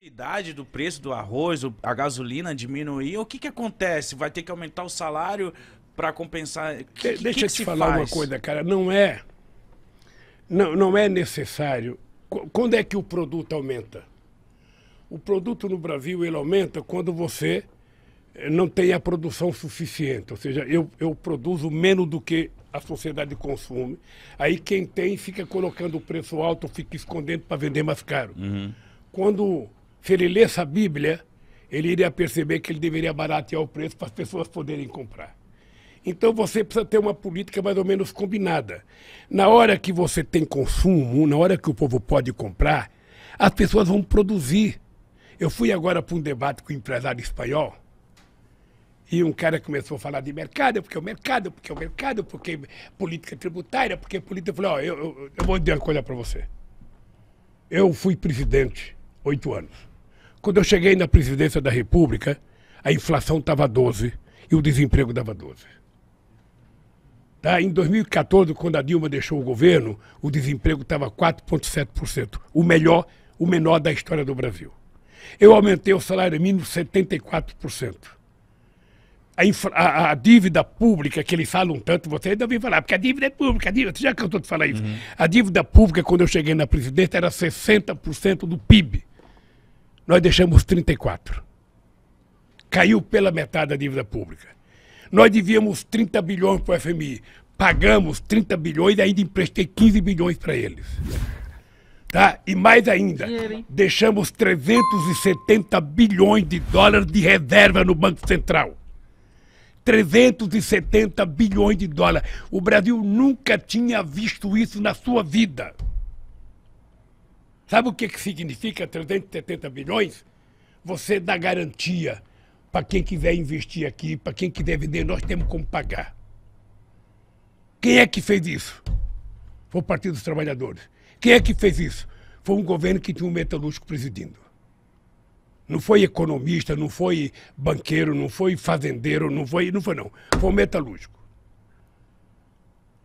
idade do preço do arroz, a gasolina diminuir, o que, que acontece? Vai ter que aumentar o salário para compensar? Que, Deixa que eu te falar faz? uma coisa, cara. Não é, não, não é necessário. Quando é que o produto aumenta? O produto no Brasil ele aumenta quando você eh, não tem a produção suficiente. Ou seja, eu, eu produzo menos do que a sociedade consome. Aí quem tem fica colocando o preço alto, fica escondendo para vender mais caro. Uhum. Quando se ele lesse a Bíblia, ele iria perceber que ele deveria baratear o preço para as pessoas poderem comprar. Então você precisa ter uma política mais ou menos combinada. Na hora que você tem consumo, na hora que o povo pode comprar, as pessoas vão produzir. Eu fui agora para um debate com um empresário espanhol e um cara começou a falar de mercado, porque é o mercado, porque é o mercado, porque política tributária, porque política. Eu falei: Ó, oh, eu, eu, eu vou dizer uma coisa para você. Eu fui presidente oito anos. Quando eu cheguei na presidência da República, a inflação estava 12 e o desemprego dava 12. Tá? Em 2014, quando a Dilma deixou o governo, o desemprego estava 4,7%, o melhor, o menor da história do Brasil. Eu aumentei o salário mínimo 74%. A, infra, a, a, dívida pública que eles falam tanto, você ainda vem falar, porque a dívida é pública, a dívida, já cantou de falar isso. Uhum. A dívida pública, quando eu cheguei na presidência, era 60% do PIB nós deixamos 34. Caiu pela metade a dívida pública. Nós devíamos 30 bilhões para o FMI. Pagamos 30 bilhões e ainda emprestei 15 bilhões para eles. Tá? E mais ainda, Dinheiro, deixamos 370 bilhões de dólares de reserva no Banco Central. 370 bilhões de dólares. O Brasil nunca tinha visto isso na sua vida. Sabe o que, que significa 370 bilhões? Você dá garantia para quem quiser investir aqui, para quem quiser vender, nós temos como pagar. Quem é que fez isso? Foi o Partido dos Trabalhadores. Quem é que fez isso? Foi um governo que tinha um metalúrgico presidindo. Não foi economista, não foi banqueiro, não foi fazendeiro, não foi, não foi não. Foi um metalúrgico.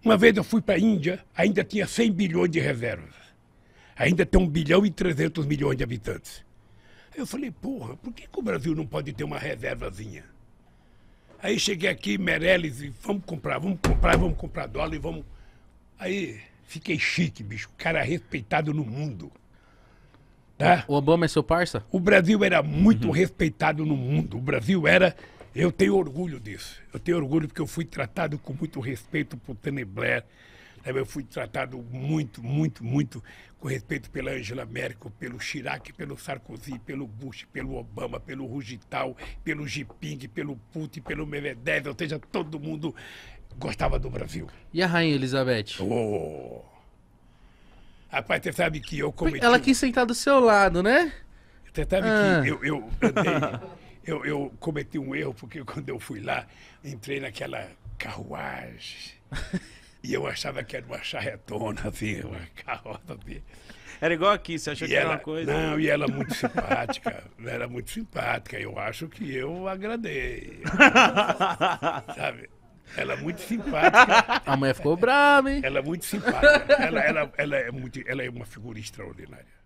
Uma vez eu fui para a Índia, ainda tinha 100 bilhões de reservas ainda tem 1 bilhão e 300 milhões de habitantes. Aí eu falei, porra, por que, que o Brasil não pode ter uma reservazinha? Aí cheguei aqui, Meirelles, e vamos comprar, vamos comprar, vamos comprar dólar e vamos. Aí fiquei chique, bicho, cara respeitado no mundo. Tá? O Obama é seu parça? O Brasil era muito uhum. respeitado no mundo. O Brasil era. Eu tenho orgulho disso. Eu tenho orgulho porque eu fui tratado com muito respeito por Tony Blair, eu fui tratado muito, muito, muito com respeito pela Angela Merkel, pelo Chirac, pelo Sarkozy, pelo Bush, pelo Obama, pelo Rugital, pelo Jinping, pelo Putin, pelo Medvedev, ou seja, todo mundo gostava do Brasil. E a Rainha Elizabeth? Oh. Rapaz, você sabe que eu cometi... Ela quis sentar do seu lado, né? Você sabe ah. que eu, eu andei... eu, eu cometi um erro, porque quando eu fui lá, entrei naquela carruagem... E eu achava que era uma charretona, assim, uma carrota. Assim. Era igual aqui, você achou e que ela, era uma coisa? Não, e ela é muito simpática. era é muito simpática. Eu acho que eu agradei. Sabe? Ela é muito simpática. A mãe ficou brava, hein? Ela é muito simpática. Ela, ela, ela, é, muito, ela é uma figura extraordinária.